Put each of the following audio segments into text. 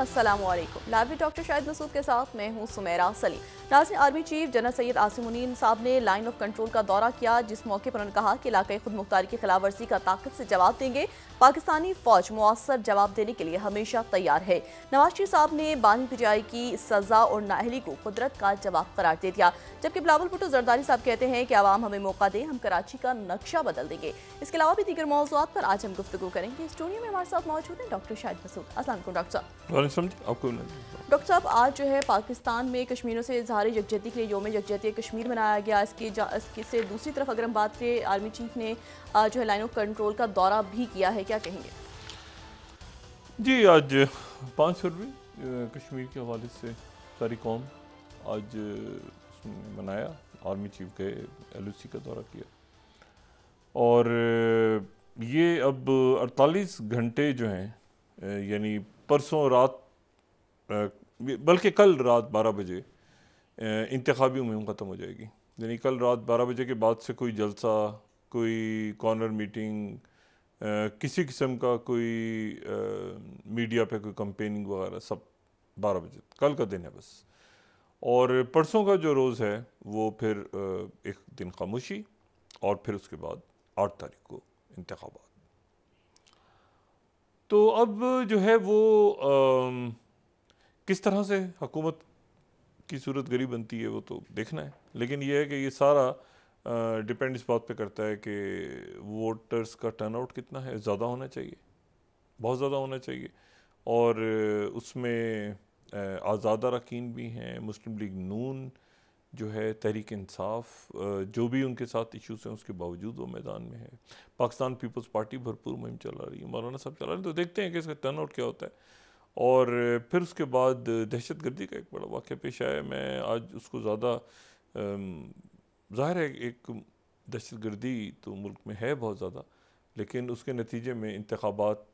अस्सलाम लाइवी डॉक्टर शाहिद मसूद के साथ मैं हूं सुमेरा सलीम नाजन army chief general Syed Asim Munim साहब ने लाइन ऑफ कंट्रोल का दौरा किया जिस मौके पर उन्होंने कहा कि इलाकई खुद मुख्तारी की खिलाफ वर्जी का ताकत से जवाब देंगे पाकिस्तानी फौज मौसर जवाब देने के लिए हमेशा तैयार है नवाज शरीफ साहब ने बानी पिजाई की सजा और नाहली को कुदरत का जवाब करार दे दिया जबकि बिलावल भुटो जरदारी साहब कहते हैं कि आवाम हमें मौका दें हम कराची का नक्शा बदल देंगे इसके अलावा भी दीगर मौजूद पर आज हम गुफ्तु करेंगे स्टूडियो में हमारे साथ मौजूद हैं डॉक्टर शाहिद मसूद असल डॉक्टर साहब समझ आपको डॉक्टर साहब आज जो है पाकिस्तान में कश्मीरों से इजहार यकजहती के लिए योम यकजहती कश्मीर मनाया गया इसके जा इसके से दूसरी तरफ अगर हम बात करें आर्मी चीफ ने जो है लाइन ऑफ कंट्रोल का दौरा भी किया है क्या कहेंगे जी आज पाँच फरवरी कश्मीर के हवाले से सारी कौम आज मनाया आर्मी चीफ के एल का दौरा किया और ये अब 48 घंटे जो हैं यानी परसों रात बल्कि कल रात बारह बजे इंतबी मुहिम ख़त्म हो जाएगी यानी कल रात बारह बजे के बाद से कोई जलसा कोई कॉर्नर मीटिंग किसी किस्म का कोई मीडिया पे कोई कंपेनिंग वगैरह सब बारह बजे कल का दिन है बस और परसों का जो रोज़ है वो फिर एक दिन खामोशी और फिर उसके बाद आठ तारीख को इंतबात तो अब जो है वो आ, किस तरह से हुकूमत की सूरत गरीब बनती है वो तो देखना है लेकिन ये है कि ये सारा डिपेंड इस बात पे करता है कि वोटर्स का टर्नआउट कितना है ज़्यादा होना चाहिए बहुत ज़्यादा होना चाहिए और उसमें आज़ाद अरकान भी हैं मुस्लिम लीग नून जो है तहरीक इंसाफ जो भी उनके साथ इश्यूज़ हैं उसके बावजूद वो मैदान में है पाकिस्तान पीपल्स पार्टी भरपूर मुहिम चला रही है मौलाना साहब चला रहे हैं तो देखते हैं कि इसका टर्न आउट क्या होता है और फिर उसके बाद दहशत गर्दी का एक बड़ा वाक़ पेश आया मैं आज उसको ज़्यादा ज़ाहिर है एक दहशत गर्दी तो मुल्क में है बहुत ज़्यादा लेकिन उसके नतीजे में इंतबात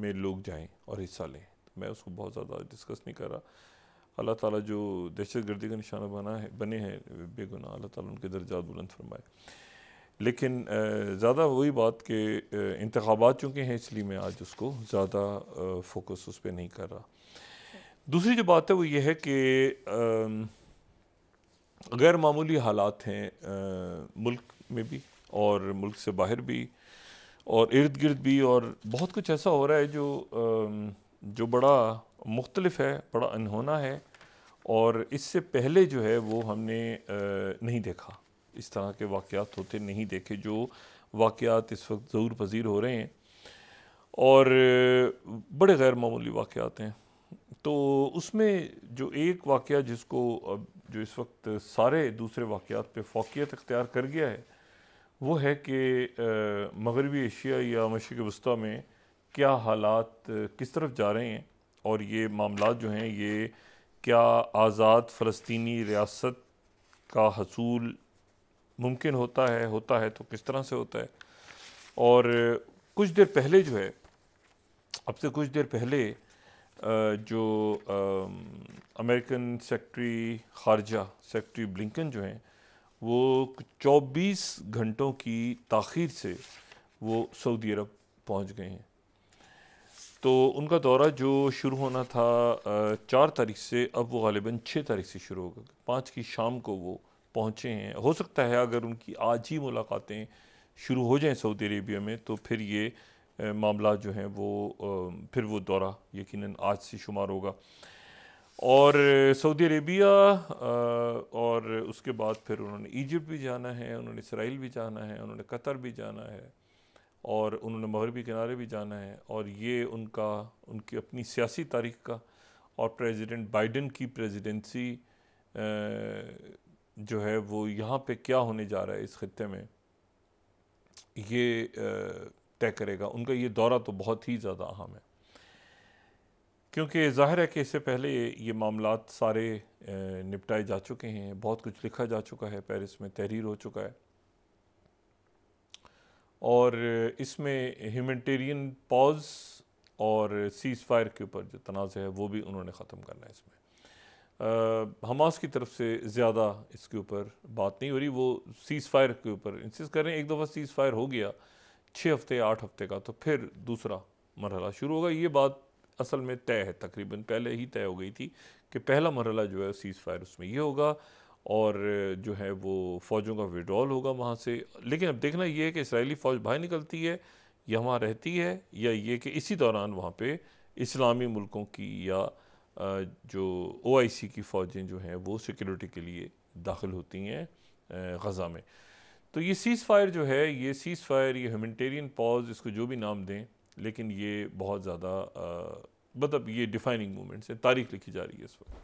में लोग जाएँ और हिस्सा लें तो मैं उसको बहुत ज़्यादा डिस्कस नहीं कर रहा अल्लाह ताला जो दहशत गर्दी का निशाना बना है बने हैं बेगुना अल्लाह ताला उनके दर्जात बुलंद फरमाए लेकिन ज़्यादा वही बात कि इंतबात चूँकि हैं इसलिए मैं आज उसको ज़्यादा फोकस उस पर नहीं कर रहा दूसरी जो बात है वो ये है कि गैर मामूली हालात हैं मुल्क में भी और मुल्क से बाहर भी और इर्द गिर्द भी और बहुत कुछ ऐसा हो रहा है जो जो बड़ा मुख्तलफ है बड़ा अनहोना है और इससे पहले जो है वो हमने नहीं देखा इस तरह के वाक़ होते नहीं देखे जो वाक़ इस वक्त ज़रूर पजीर हो रहे हैं और बड़े गैर मामूली वाक़ हैं तो उसमें जो एक वाक़ जिसको अब जो इस वक्त सारे दूसरे वाक़ात पे फोकियत अख्तियार कर गया है वो है कि मगरबी एशिया या मशरक़ वस्ती में क्या हालात किस तरफ जा रहे हैं और ये मामला जो हैं ये क्या आज़ाद फ़लस्तनी रियासत का हसूल मुमकिन होता है होता है तो किस तरह से होता है और कुछ देर पहले जो है अब से कुछ देर पहले जो अमेरिकन सेक्रेटरी खारजा सेक्रेटरी ब्लिंकन जो हैं वो 24 घंटों की ताखिर से वो सऊदी अरब पहुंच गए हैं तो उनका दौरा जो शुरू होना था चार तारीख से अब वो गालिबा छः तारीख से शुरू होगा पाँच की शाम को वो पहुँचे हैं हो सकता है अगर उनकी आज ही मुलाकातें शुरू हो जाएँ सऊदी अरेबिया में तो फिर ये मामला जो हैं वो फिर वो दौरा यकीन आज से शुमार होगा और सऊदी अरेबिया और उसके बाद फिर उन्होंने इजिप्ट भी जाना है उन्होंने इसराइल भी जाना है उन्होंने कतर भी जाना है और उन्होंने मगरबी किनारे भी जाना है और ये उनका उनकी अपनी सियासी तारीख का और प्रेसिडेंट बाइडन की प्रेसिडेंसी जो है वो यहाँ पे क्या होने जा रहा है इस खत्े में ये तय करेगा उनका ये दौरा तो बहुत ही ज़्यादा अहम है क्योंकि जाहिर है कि इससे पहले ये मामला सारे निपटाए जा चुके हैं बहुत कुछ लिखा जा चुका है पेरिस में तहरीर हो चुका है और इसमें ह्यूमटेरियन पॉज और सीज़ फायर के ऊपर जो तनाज़ है वो भी उन्होंने ख़त्म करना है इसमें हमास की तरफ से ज़्यादा इसके ऊपर बात नहीं हो रही वो सीज़ फायर के ऊपर इंसिस कर रहे हैं एक दफ़ा सीज़ फायर हो गया छः हफ्ते आठ हफ्ते का तो फिर दूसरा मरहला शुरू होगा ये बात असल में तय है तकरीबन पहले ही तय हो गई थी कि पहला मरहला जो है सीज़ फायर उसमें ये होगा और जो है वो फ़ौजों का विड्रॉल होगा वहाँ से लेकिन अब देखना ये है कि इसराइली फ़ौज बाहर निकलती है या वहाँ रहती है या ये कि इसी दौरान वहाँ पे इस्लामी मुल्कों की या जो ओ आई सी की फ़ौजें जो हैं वो सिक्योरिटी के लिए दाखिल होती हैं गज़ा में तो ये सीज़ फायर जो है ये सीज़ फायर ये ह्यूमटेरियन पॉज इसको जो भी नाम दें लेकिन ये बहुत ज़्यादा मतलब ये डिफाइनिंग मोमेंट्स हैं तारीख लिखी जा रही है इस वक्त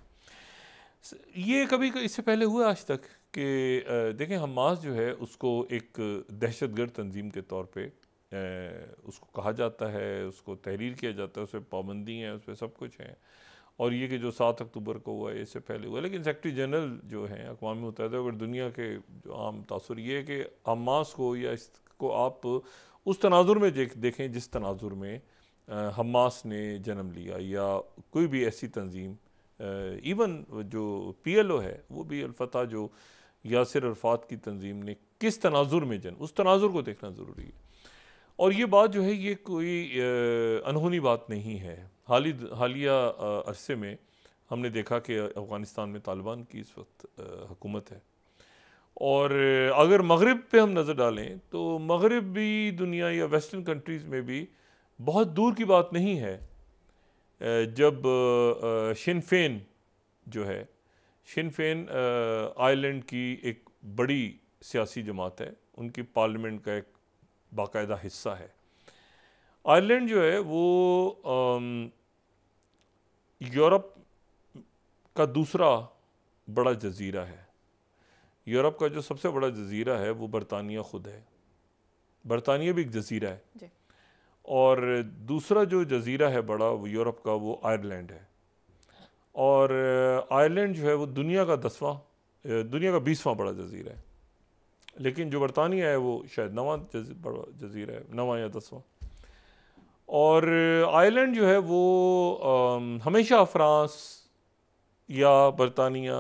ये कभी इससे पहले हुआ आज तक कि देखें हमास जो है उसको एक दहशत गर्द तंजीम के तौर पे उसको कहा जाता है उसको तहरीर किया जाता है उस पर पाबंदी हैं उस पर सब कुछ है और ये कि जो सात अक्टूबर को हुआ है इससे पहले हुआ लेकिन सेक्रटरी जनरल जो हैं अकवा मुतहद अगर दुनिया के जो आम तासर ये है कि हमास को या इसको आप उस तनाजुर में देख देखें जिस तनाजुर में हमास ने जन्म लिया या कोई भी ऐसी तंजीम इवन जो पी एल ओ है वो भी अलफ़ा जो यासिर अरफात की तंजीम ने किस तनाजुर में जन उस तनाजुर को देखना ज़रूरी है और ये बात जो है ये कोई अनहोनी बात नहीं है हाली हालिया अरसे में हमने देखा कि अफ़गानिस्तान में तालिबान की इस वक्त हुकूमत है और अगर मगरब पे हम नज़र डालें तो मगरब भी दुनिया या वेस्टर्न कंट्रीज़ में भी बहुत दूर की बात नहीं है जब शिनफेन जो है शिनफेन आयरलैंड की एक बड़ी सियासी जमात है उनकी पार्लियामेंट का एक बाकायदा हिस्सा है आयरलैंड जो है वो यूरोप का दूसरा बड़ा जजीरा है यूरोप का जो सबसे बड़ा जजीरा है वो बरतानिया ख़ुद है बरतानिया भी एक जजीरा है और दूसरा जो जजीरा है बड़ा वो यूरोप का वो आयरलैंड है और आयरलैंड जो है वो दुनिया का दसवां दुनिया का बीसवां बड़ा जजीरा है लेकिन जो बरतानिया है वो शायद नवा बड़ा जजीरा है नवा या दसवां और आयरलैंड जो है वो आ, हमेशा फ्रांस या बरतानिया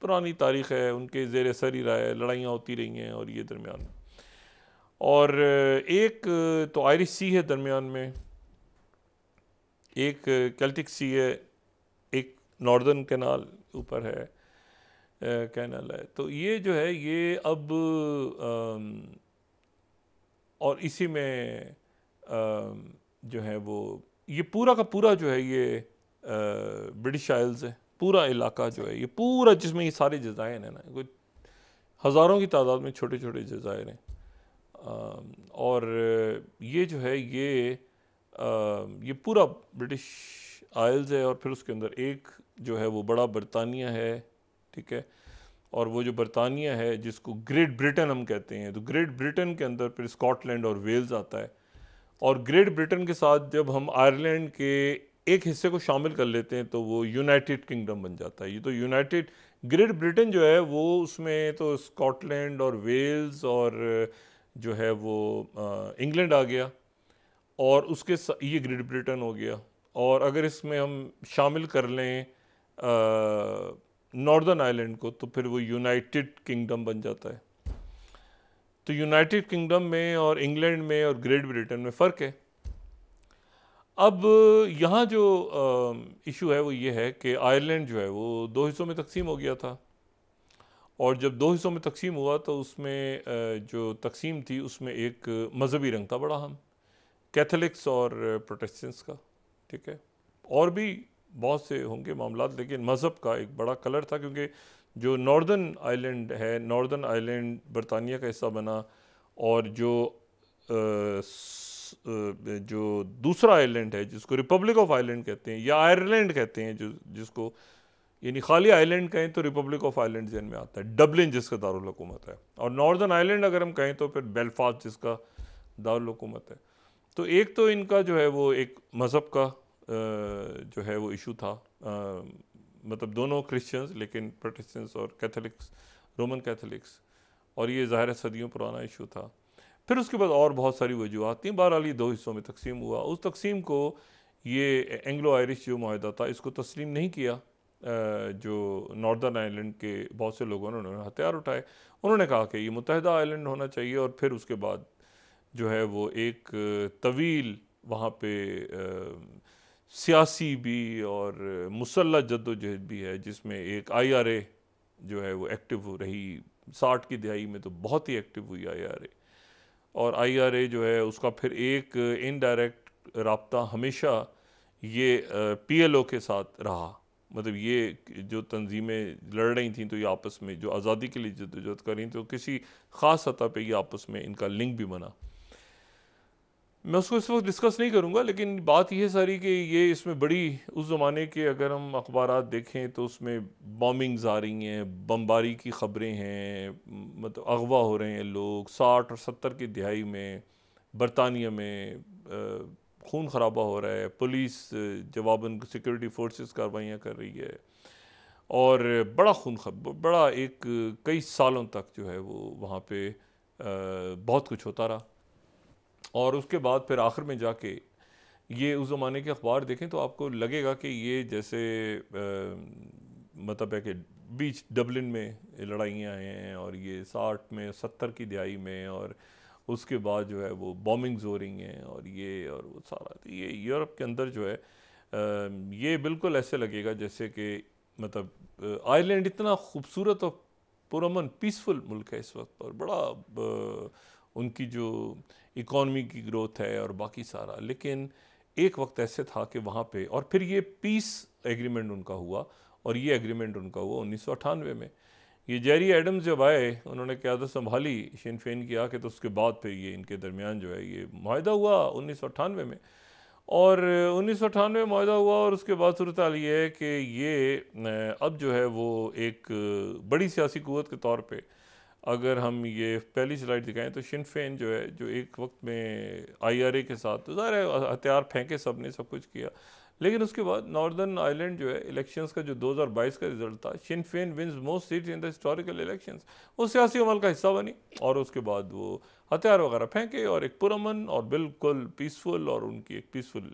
पुरानी तारीख़ है उनके जेर सर ही रहा है लड़ाइयाँ होती रही हैं और ये दरमियान और एक तो आयरिश सी है दरमियान में एक कैल्टिक सी है एक नॉर्दर्न कैनाल ऊपर है कैनाल है तो ये जो है ये अब और इसी में जो है वो ये पूरा का पूरा जो है ये ब्रिटिश आयल्स है पूरा इलाका जो है ये पूरा जिसमें ये सारे जजायर हैं ना कोई हज़ारों की तादाद में छोटे छोटे जजायर हैं और ये जो है ये ये पूरा ब्रिटिश आयल्स है और फिर उसके अंदर एक जो है वो बड़ा बरतानिया है ठीक है और वो जो बरतानिया है जिसको ग्रेट ब्रिटेन हम कहते हैं तो ग्रेट ब्रिटेन के अंदर फिर स्कॉटलैंड और वेल्स आता है और ग्रेट ब्रिटेन के साथ जब हम आयरलैंड के एक हिस्से को शामिल कर लेते हैं तो वो यूनाइटेड किंगडम बन जाता है ये तो यूनाइटेड ग्रेट ब्रिटेन जो है वो उसमें तो स्कॉटलैंड और वेल्स और जो है वो इंग्लैंड आ गया और उसके ये ग्रेट ब्रिटेन हो गया और अगर इसमें हम शामिल कर लें नॉर्दर्न आइलैंड को तो फिर वो यूनाइटेड किंगडम बन जाता है तो यूनाइटेड किंगडम में और इंग्लैंड में और ग्रेट ब्रिटेन में फ़र्क है अब यहाँ जो इशू है वो ये है कि आयरलैंड जो है वो दो हिस्सों में तकसीम हो गया था और जब दो हिस्सों में तकसीम हुआ तो उसमें जो तकसीम थी उसमें एक मजहबी रंग था बड़ा हम कैथलिक्स और प्रोटेस्टेंट्स का ठीक है और भी बहुत से होंगे मामला लेकिन मज़हब का एक बड़ा कलर था क्योंकि जो नॉर्दर्न आइलैंड है नॉर्दर्न आइलैंड बरतानिया का हिस्सा बना और जो आ, जो दूसरा आइलैंड है जिसको रिपब्लिक ऑफ आइलैंड कहते हैं या आयरलैंड कहते हैं जो जिसको यानी खाली आइलैंड कहें तो रिपब्लिक ऑफ आइलैंड जेन में आता है डबलिन जिसका दारकूमत है और नॉर्दर्न आइलैंड अगर हम कहें तो फिर बेलफास्ट जिसका दारकूमत है तो एक तो इनका जो है वो एक मज़हब का जो है वो इशू था मतलब दोनों क्रिश्चियंस लेकिन प्रोटेस्टेंट्स और कैथलिक्स रोमन कैथलिक्स और ये ज़ाहिर सदियों पुराना इशू था फिर उसके बाद और बहुत सारी वजूहत थी बहरहाल दो हिस्सों में तकसीम हुआ उस तकसीम को ये एंग्लो आयरिश जो माहा था इसको तस्लीम नहीं किया जो नॉर्दर्न आइलैंड के बहुत से लोगों ने उन्होंने हथियार उठाए उन्होंने कहा कि ये मुतहदा आइलैंड होना चाहिए और फिर उसके बाद जो है वो एक तवील वहाँ पे सियासी भी और मुसल्ह जद्दोजहद भी है जिसमें एक आई आर ए जो है वो एक्टिव हो रही साठ की दिहाई में तो बहुत ही एक्टिव हुई आई आर ए और आई आर ए जो है उसका फिर एक इनडायरेक्ट रबता हमेशा ये पी एल ओ के साथ रहा मतलब ये जो तंजीमें लड़ रही थी तो ये आपस में जो आज़ादी के लिए जदोजहद कर रही थी तो किसी ख़ास सतह पर ये आपस में इनका लिंक भी बना मैं उसको इस वक्त डिस्कस नहीं करूँगा लेकिन बात यह सारी कि ये इसमें बड़ी उस ज़माने के अगर हम अखबार देखें तो उसमें बॉम्बिंग्स आ रही हैं बमबारी की ख़बरें हैं मतलब अगवा हो रहे हैं लोग साठ और सत्तर की दिहाई में बरतानिया में खून खराबा हो रहा है पुलिस जवाबन सिक्योरिटी फोर्सेस कार्रवाइयाँ कर रही है और बड़ा खून बड़ा एक कई सालों तक जो है वो वहाँ पे बहुत कुछ होता रहा और उसके बाद फिर आखिर में जाके ये उस ज़माने के अखबार देखें तो आपको लगेगा कि ये जैसे मतलब है कि बीच डबलिन में लड़ाइयाँ हैं और ये साठ में सत्तर की दिहाई में और उसके बाद जो है वो बॉम्बिंग्स हो रही हैं और ये और वो सारा तो ये यूरोप के अंदर जो है ये बिल्कुल ऐसे लगेगा जैसे कि मतलब आयरलैंड इतना खूबसूरत और पुरमन पीसफुल मुल्क है इस वक्त और बड़ा उनकी जो इकॉनमी की ग्रोथ है और बाकी सारा लेकिन एक वक्त ऐसे था कि वहाँ पे और फिर ये पीस एग्रीमेंट उनका हुआ और ये एग्रीमेंट उनका हुआ उन्नीस में ये जेरी एडम्स जब आए उन्होंने क्यादत संभाली शिनफेन की आके तो उसके बाद फिर ये इनके दरमियान जो है ये माहा हुआ उन्नीस सौ अठानवे में और उन्नीस सौ अठानवे माहा हुआ और उसके बाद सूरत ये है कि ये अब जो है वो एक बड़ी सियासी क़वत के तौर पर अगर हम ये पहली स्लाइड दिखाएं तो शिनफेन जो है जो एक वक्त में आई आर ए के साथ तो ज़ाहिर हथियार फेंके सब ने सब कुछ किया लेकिन उसके बाद नॉर्दर्न आइलैंड जो है इलेक्शंस का जो 2022 का रिजल्ट था Sinn Fein wins most seat in the historical elections वो सियासी अमल का हिस्सा बनी और उसके बाद वो हथियार वगैरह फेंके और एक पुरमन और बिल्कुल पीसफुल और उनकी एक पीसफुल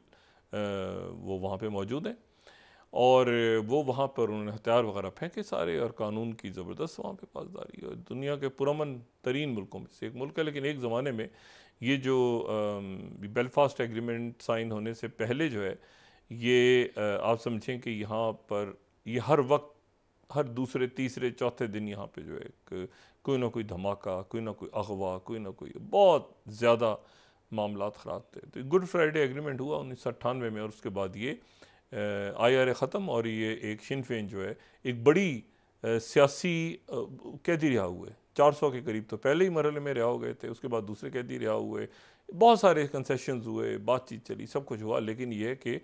वो वहाँ पर मौजूद हैं और वो वहाँ पर उन्होंने हथियार वगैरह फेंके सारे और कानून की ज़बरदस्त वहाँ पर पासदारी और दुनिया के पुरमन तरीन मुल्कों में से एक मुल्क है लेकिन एक ज़माने में ये जो बेलफास्ट एग्रीमेंट साइन होने से पहले जो है ये आप समझें कि यहाँ पर ये हर वक्त हर दूसरे तीसरे चौथे दिन यहाँ पे जो है कोई ना कोई धमाका कोई ना कोई अगवा कोई ना कोई बहुत ज़्यादा मामला ख़राब थे तो गुड फ्राइडे एग्रीमेंट हुआ उन्नीस सौ अट्ठानवे में और उसके बाद ये आई आर ए ख़त्म और ये एक शिनफेन जो है एक बड़ी सियासी कैदी रिहा हुए चार सौ के करीब तो पहले ही मरहले में रिहा हो गए थे उसके बाद दूसरे कैदी रिहा हुए बहुत सारे कंसेशन हुए बातचीत चली सब कुछ हुआ लेकिन ये कि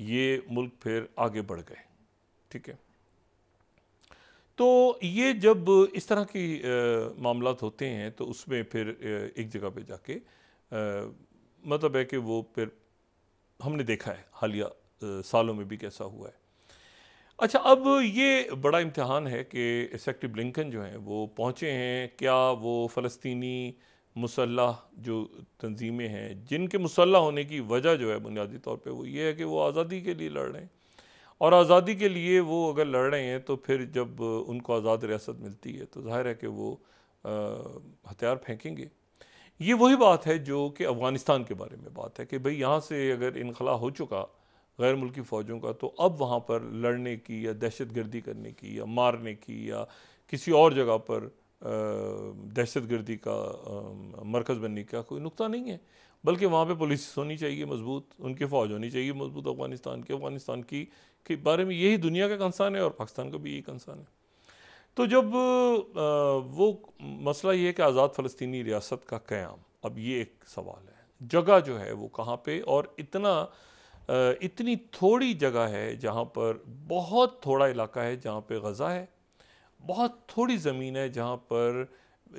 ये मुल्क फिर आगे बढ़ गए ठीक है तो ये जब इस तरह की मामला होते हैं तो उसमें फिर एक जगह पे जाके आ, मतलब है कि वो फिर हमने देखा है हालिया सालों में भी कैसा हुआ है अच्छा अब ये बड़ा इम्तहान है कि सेक्टिव लिंकन जो हैं वो पहुँचे हैं क्या वो फ़लस्तनी मुसल्ह जो तंजीमें हैं जिनके मुसल्ह होने की वजह जो है बुनियादी तौर पर वो ये है कि वो आज़ादी के लिए लड़ रहे हैं और आज़ादी के लिए वो अगर लड़ रहे हैं तो फिर जब उनको आज़ाद रियासत मिलती है तो जाहिर है कि वो हथियार फेंकेंगे ये वही बात है जो कि अफ़गानिस्तान के बारे में बात है कि भाई यहाँ से अगर इनखला हो चुका गैर मुल्की फ़ौजों का तो अब वहाँ पर लड़ने की या दहशत गर्दी करने की या मारने की या किसी और जगह पर दहशत गर्दी का मरकज़ बनने का कोई नुकता नहीं है बल्कि वहाँ पर पुलिस होनी चाहिए मजबूत उनकी फ़ौज होनी चाहिए मजबूत अफगानिस्तान के अफगानिस्तान की के बारे में यही दुनिया का कंसान है और पाकिस्तान का भी यही कंसान है तो जब आ, वो मसला ये है कि आज़ाद फ़लस्तनी रियासत का क़्याम अब ये एक सवाल है जगह जो है वो कहाँ पर और इतना इतनी थोड़ी जगह है जहाँ पर बहुत थोड़ा इलाका है जहाँ पर गज़ा है बहुत थोड़ी ज़मीन है जहाँ पर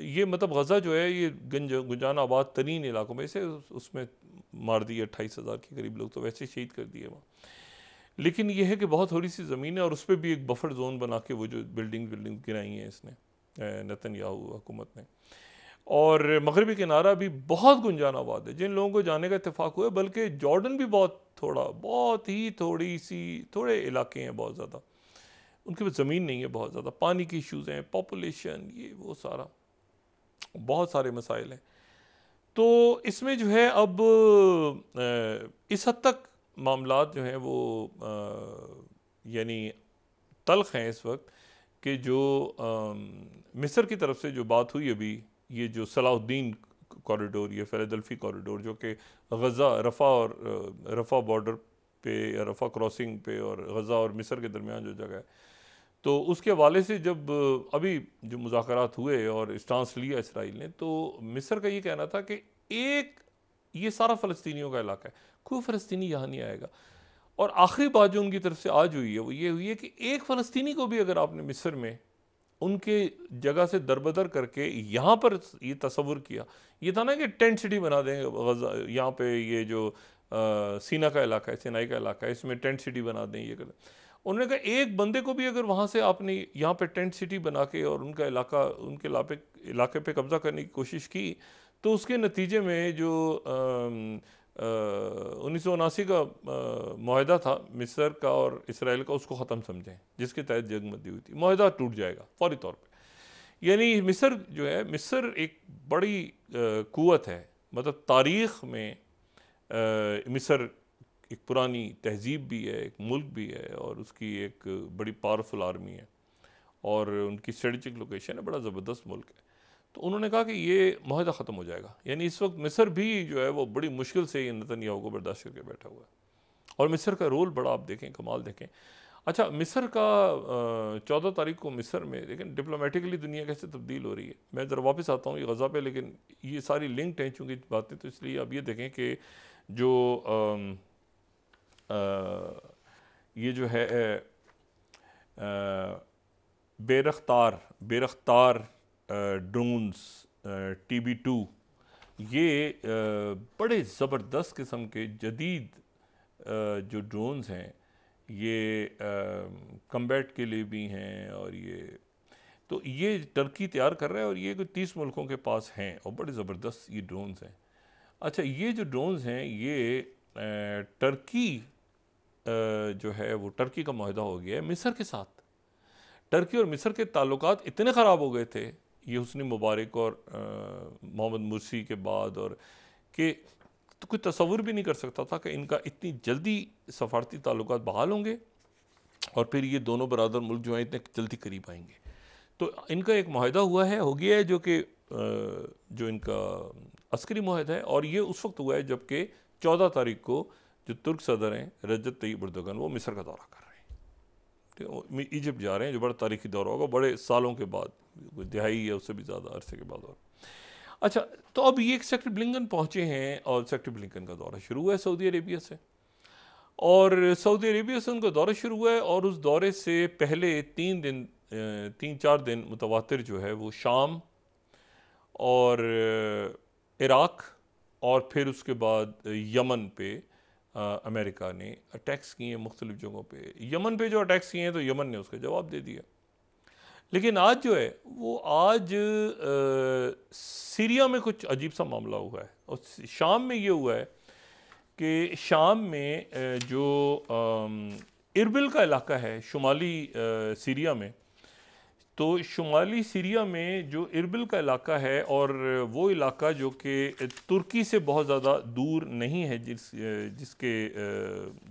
ये मतलब गज़ा जो है ये गंज गुंजान आबाद तरीन इलाकों में से उसमें मार दिए अट्ठाईस हज़ार के करीब लोग तो वैसे शहीद कर दिए वहाँ लेकिन यह है कि बहुत थोड़ी सी ज़मीन है और उस पर भी एक बफर जोन बना के वो जो बिल्डिंग बिल्डिंग गिराई हैं इसने नतन याहू हुकूमत ने और मगरबी किनारा भी बहुत गुंजान आबाद है जिन लोगों को जाने का इतफाक़ हुआ बल्कि जॉर्डन भी बहुत थोड़ा बहुत ही थोड़ी सी थोड़े इलाके हैं बहुत ज़्यादा उनके पास ज़मीन नहीं है बहुत ज़्यादा पानी के इश्यूज़ हैं पॉपुलेशन ये वो सारा बहुत सारे मसाइल हैं तो इसमें जो है अब इस हद तक मामला जो हैं वो यानी तलख हैं इस वक्त कि जो मिस्र की तरफ से जो बात हुई अभी ये जो सलाहुद्दीन कॉरिडोर या फ़िलाडल्फी कॉरिडोर जो कि गज़ा रफ़ा और रफ़ा बॉर्डर पे या रफ़ा क्रॉसिंग पे और गज़ा और मिस्र के दरमियान जो जगह है तो उसके हवाले से जब अभी जो मुजात हुए और स्टांस लिया इसराइल ने तो मिस्र का ये कहना था कि एक ये सारा फ़लस्तियों का इलाका है कोई फ़लस्तनी यहाँ नहीं आएगा और आखिरी बात जो उनकी तरफ से आज हुई है वो ये हुई है कि एक फ़लस्तनी को भी अगर आपने मिस्र में उनके जगह से दरबदर करके यहाँ पर ये तस्वुर किया ये था ना कि टेंट सिटी बना देंगे यहाँ पे ये जो आ, सीना का इलाका है सिनाई का इलाका है इसमें टेंट सिटी बना दें ये करें उन्होंने कहा एक बंदे को भी अगर वहाँ से आपने यहाँ पे टेंट सिटी बना के और उनका इलाका उनके इलाके इलाके पे कब्ज़ा करने की कोशिश की तो उसके नतीजे में जो उन्नीस सौ उनासी का माहदा था मिस्र का और इसराइल का उसको ख़त्म समझें जिसके तहत जगमंदी हुई थी माहदा टूट जाएगा फौरी तौर पर यानी मिस्र जो है मिस्र एक बड़ी कुत कुवत है मतलब तारीख़ में मिस्र एक पुरानी तहजीब भी है एक मुल्क भी है और उसकी एक बड़ी पावरफुल आर्मी है और उनकी स्ट्रेटिक लोकेशन है बड़ा ज़बरदस्त मुल्क है तो उन्होंने कहा कि ये माहदा ख़त्म हो जाएगा यानी इस वक्त मिस्र भी जो है वो बड़ी मुश्किल से नतनयाहू को बर्दाश्त करके बैठा हुआ है और मिस्र का रोल बड़ा आप देखें कमाल देखें अच्छा मिस्र का चौदह तारीख को मिस्र में लेकिन डिप्लोमेटिकली दुनिया कैसे तब्दील हो रही है मैं ज़रा वापस आता हूँ ये गज़ा पर लेकिन ये सारी लिंक्ड हैं चूँकि बातें तो इसलिए अब ये देखें कि जो आ, ये जो है Bayraktar Bayraktar drones T B two ये आ, बड़े ज़बरदस्त किस्म के जदीद आ, जो ड्रोन्स हैं ये कम्बैट के लिए भी हैं और ये तो ये टर्की तैयार कर रहा है और ये कोई तीस मुल्कों के पास हैं और बड़े ज़बरदस्त ये ड्रोन्स हैं अच्छा ये जो ड्रोन्स हैं ये टर्की जो है वो टर्की का माहा हो गया है मिसर के साथ टर्की और मिसर के ताल्लुक इतने ख़राब हो गए थे ये हसनी मुबारक और मोहम्मद मुर्सी के बाद और कि तो कोई तस्वुर भी नहीं कर सकता था कि इनका इतनी जल्दी सफारती ताल्लुक बहाल होंगे और फिर ये दोनों बरदर मुल्क जो हैं इतने जल्दी करीब आएंगे तो इनका एक माहदा हुआ है हो गया है जो कि जो इनका अस्करी माहा है और ये उस वक्त हुआ है जबकि चौदह तारीख को जो तुर्क सदर हैं रजत तय उर्दगन वो मिस्र का दौरा कर रहे हैं इजिप्ट जा रहे हैं जो बड़ा तारीखी दौरा होगा बड़े सालों के बाद कोई दिहाई या उससे भी ज़्यादा अरसे के बाद और अच्छा तो अब ये सेक्टर ब्लिंगन पहुँचे हैं और सेक्टर ब्लिंगन का दौरा शुरू हुआ है सऊदी अरेबिया से और सऊदी अरेबिया से उनका दौरा शुरू हुआ है और उस दौरे से पहले तीन दिन तीन चार दिन मुतवातर जो है वो शाम और इराक़ और फिर उसके बाद यमन पे अमेरिका ने अटैक्स किए मुख्तलिफ़ जगहों पर यमन पर जो अटैक्स किए हैं तो यमन ने उसका जवाब दे दिया लेकिन आज जो है वो आज आ, सीरिया में कुछ अजीब सा मामला हुआ है और शाम में ये हुआ है कि शाम में जो आ, इरबिल का इलाका है शुमाली आ, सीरिया में तो शुमाली सीरिया में जो इरबिल का इलाका है और वो इलाका जो कि तुर्की से बहुत ज़्यादा दूर नहीं है जिस जिसके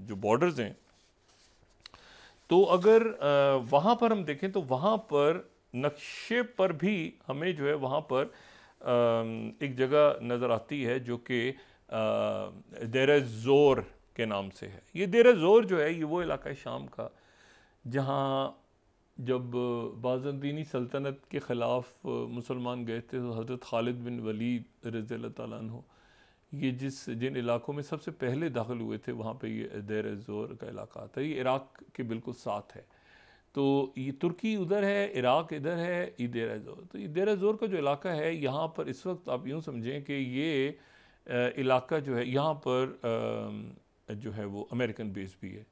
जो बॉर्डर्स हैं तो अगर वहाँ पर हम देखें तो वहाँ पर नक्शे पर भी हमें जो है वहाँ पर एक जगह नज़र आती है जो कि देर ज़ोर के नाम से है ये देर ज़ोर जो है ये वो इलाका है शाम का जहाँ जब बाज़ंतीनी सल्तनत के ख़िलाफ़ मुसलमान गए थे तो हज़रत खालिद बिन वलीद रज़ी तु ये जिस जिन इलाकों में सबसे पहले दाखिल हुए थे वहाँ पे ये देर ज़ोर का इलाका था ये इराक़ के बिल्कुल साथ है तो ये तुर्की उधर है इराक़ इधर है ये देर ज़ोर तो ये देर ज़ोर का जो इलाका है यहाँ पर इस वक्त आप यूँ समझें कि ये इलाका जो है यहाँ पर जो है वो अमेरिकन बेस भी है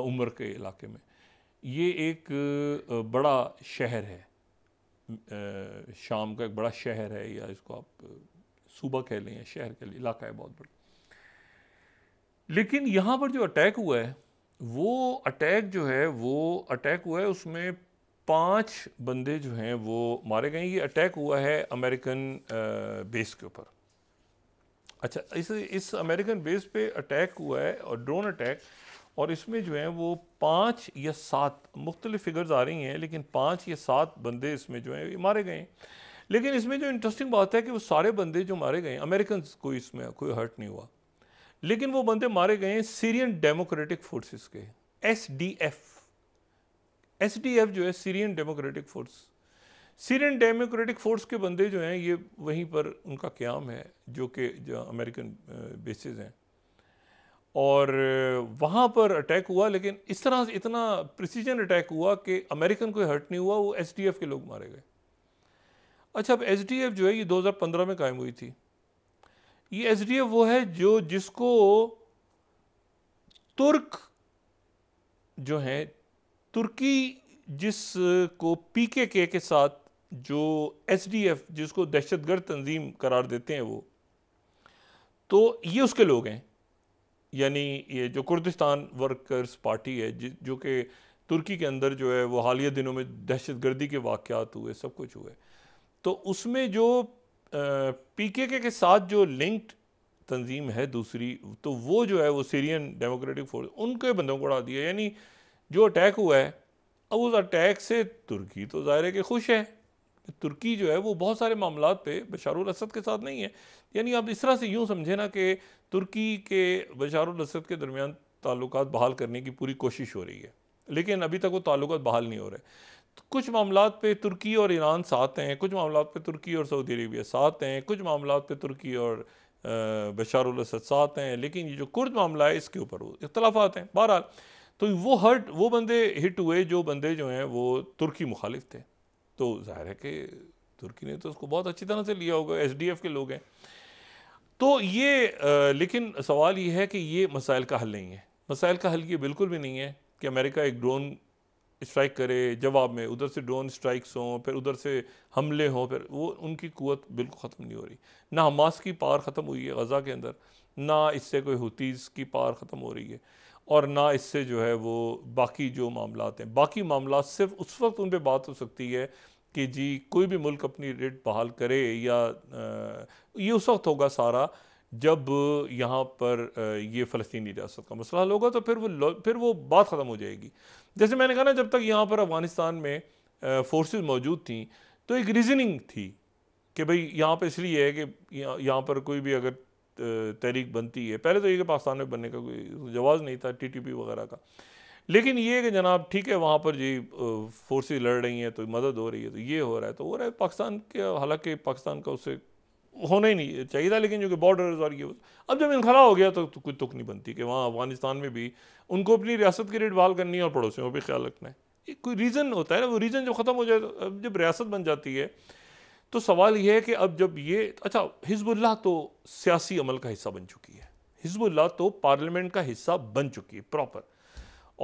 उम्र के इलाके में ये एक बड़ा शहर है शाम का एक बड़ा शहर है या इसको आप सूबा कह लें या शहर कह लें इलाका है बहुत बड़ा लेकिन यहाँ पर जो अटैक हुआ है वो अटैक जो है वो अटैक हुआ है उसमें पांच बंदे जो हैं वो मारे गए ये अटैक हुआ है अमेरिकन बेस के ऊपर अच्छा इस इस अमेरिकन बेस पे अटैक हुआ है और ड्रोन अटैक और इसमें जो है वो पाँच या सात मुख्तलिफ फिगर्स आ रही हैं लेकिन पाँच या सात बंदे इसमें जो हैं मारे गए हैं लेकिन इसमें जो इंटरेस्टिंग बात है कि वो सारे बंदे जो मारे गए अमेरिकन को इसमें कोई हर्ट नहीं हुआ लेकिन वो बंदे मारे गए हैं सीरियन डेमोक्रेटिक फोर्सेस के S D F S D F जो है Syrian democratic force Syrian democratic force के बंदे जो हैं ये वहीं पर उनका क्याम है जो कि जो अमेरिकन बेसिस हैं और वहाँ पर अटैक हुआ लेकिन इस तरह से इतना प्रिसीजन अटैक हुआ कि अमेरिकन कोई हर्ट नहीं हुआ वो एस के लोग मारे गए अच्छा अब एस जो है ये 2015 में कायम हुई थी ये एस वो है जो जिसको तुर्क जो हैं तुर्की जिस को पी के के के साथ जो एस जिसको दहशतगर्द तंजीम करार देते हैं वो तो ये उसके लोग हैं यानी ये जो कुर्दिस्तान वर्कर्स पार्टी है जो कि तुर्की के अंदर जो है वो हालिया दिनों में दहशत गर्दी के वाक़ात हुए सब कुछ हुए तो उसमें जो पी के के साथ जो लिंक्ड तंजीम है दूसरी तो वो जो है वो सीरियन डेमोक्रेटिक फोर्स उनके बंदों को उड़ा दिया यानी जो अटैक हुआ है अब उस अटैक से तुर्की तो ज़ाहिर है कि खुश है तुर्की जो है वो बहुत सारे मामला पे बशारुल असद के साथ नहीं है यानी आप इस तरह से यूँ समझे ना कि तुर्की के बशार असद के दरमियान ताल्लुक बहाल करने की पूरी कोशिश हो रही है लेकिन अभी तक वो ताल्लुक बहाल नहीं हो रहे तो कुछ मामला पे तुर्की और ईरान साथ हैं कुछ मामला पे तुर्की और सऊदी अरबिया साथ हैं कुछ मामला पे तुर्की और बशार असद साथ हैं लेकिन ये जो कुर्द मामला है इसके ऊपर वो इख्तलाफात हैं बहरहाल तो वो हर्ट वो बंदे हिट हुए जो बंदे जो हैं वो तुर्की मुखालिफ थे तो ज़ाहिर है कि तुर्की ने तो उसको बहुत अच्छी तरह से लिया होगा एसडीएफ के लोग हैं तो ये आ, लेकिन सवाल ये है कि ये मसाइल का हल नहीं है मसाइल का हल ये बिल्कुल भी नहीं है कि अमेरिका एक ड्रोन स्ट्राइक करे जवाब में उधर से ड्रोन स्ट्राइक्स हों फिर उधर से हमले हों फिर वो उनकी क़वत बिल्कुल ख़त्म नहीं हो रही ना हमास की पार ख़त्म हुई है गज़ा के अंदर ना इससे कोई हतीज़ की पार ख़त्म हो रही है और ना इससे जो है वो बाकी जो मामला हैं बाकी मामला सिर्फ उस वक्त उन पर बात हो सकती है कि जी कोई भी मुल्क अपनी रेट बहाल करे या ये उस वक्त होगा सारा जब यहाँ पर ये फ़लस्तनी रियासत का मसला हल होगा तो फिर वो फिर वो बात ख़त्म हो जाएगी जैसे मैंने कहा ना जब तक यहाँ पर अफ़गानिस्तान में फोर्स मौजूद थी तो एक रीज़निंग थी कि भाई यहाँ पर इसलिए है कि यहाँ पर कोई भी अगर तहरीक बनती है पहले तो ये कि पाकिस्तान में बनने का कोई जवाज़ नहीं था टी टी पी वगैरह का लेकिन ये कि जनाब ठीक है वहाँ पर जी फोर्सेस लड़ रही हैं तो मदद हो रही है तो ये हो रहा है तो हो रहा है पाकिस्तान के हालांकि पाकिस्तान का उससे होना ही नहीं चाहिए था लेकिन जो कि बॉर्डर और ये अब जब इनखला हो गया तो, तो कोई तुक नहीं बनती कि वहाँ अफगानिस्तान में भी उनको अपनी रियासत की रेट बहाल करनी है और पड़ोसियों पर ख्याल रखना है कोई रीज़न होता है ना वो रीज़न जो ख़त्म हो जाए तो अब जब रियासत बन जाती है तो सवाल यह है कि अब जब ये अच्छा हिजबुल्लाह तो सियासी अमल का हिस्सा बन चुकी है हिजबुल्लाह तो पार्लियामेंट का हिस्सा बन चुकी है प्रॉपर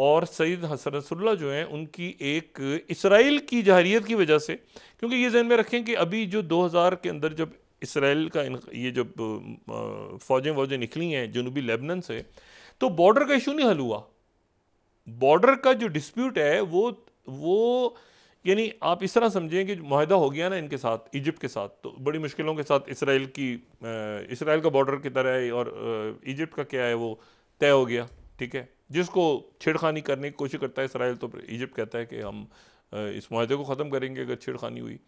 और सईद हसन रसुल्ला जो हैं उनकी एक इसराइल की जहरीत की वजह से क्योंकि ये जहन में रखें कि अभी जो 2000 के अंदर जब इसराइल का ये जब फ़ौजें वौजें निकली हैं जनूबी लेबनन से तो बॉर्डर का इशू नहीं हल हुआ बॉर्डर का जो डिस्प्यूट है वो वो यानी आप इस तरह समझें कि माहदा हो गया ना इनके साथ इजिप्ट के साथ तो बड़ी मुश्किलों के साथ इसराइल की इसराइल का बॉर्डर की तरह है और इजिप्ट का क्या है वो तय हो गया ठीक है जिसको छेड़खानी करने की कोशिश करता है इसराइल तो इजिप्ट कहता है कि हम इस माहे को ख़त्म करेंगे अगर छेड़खानी हुई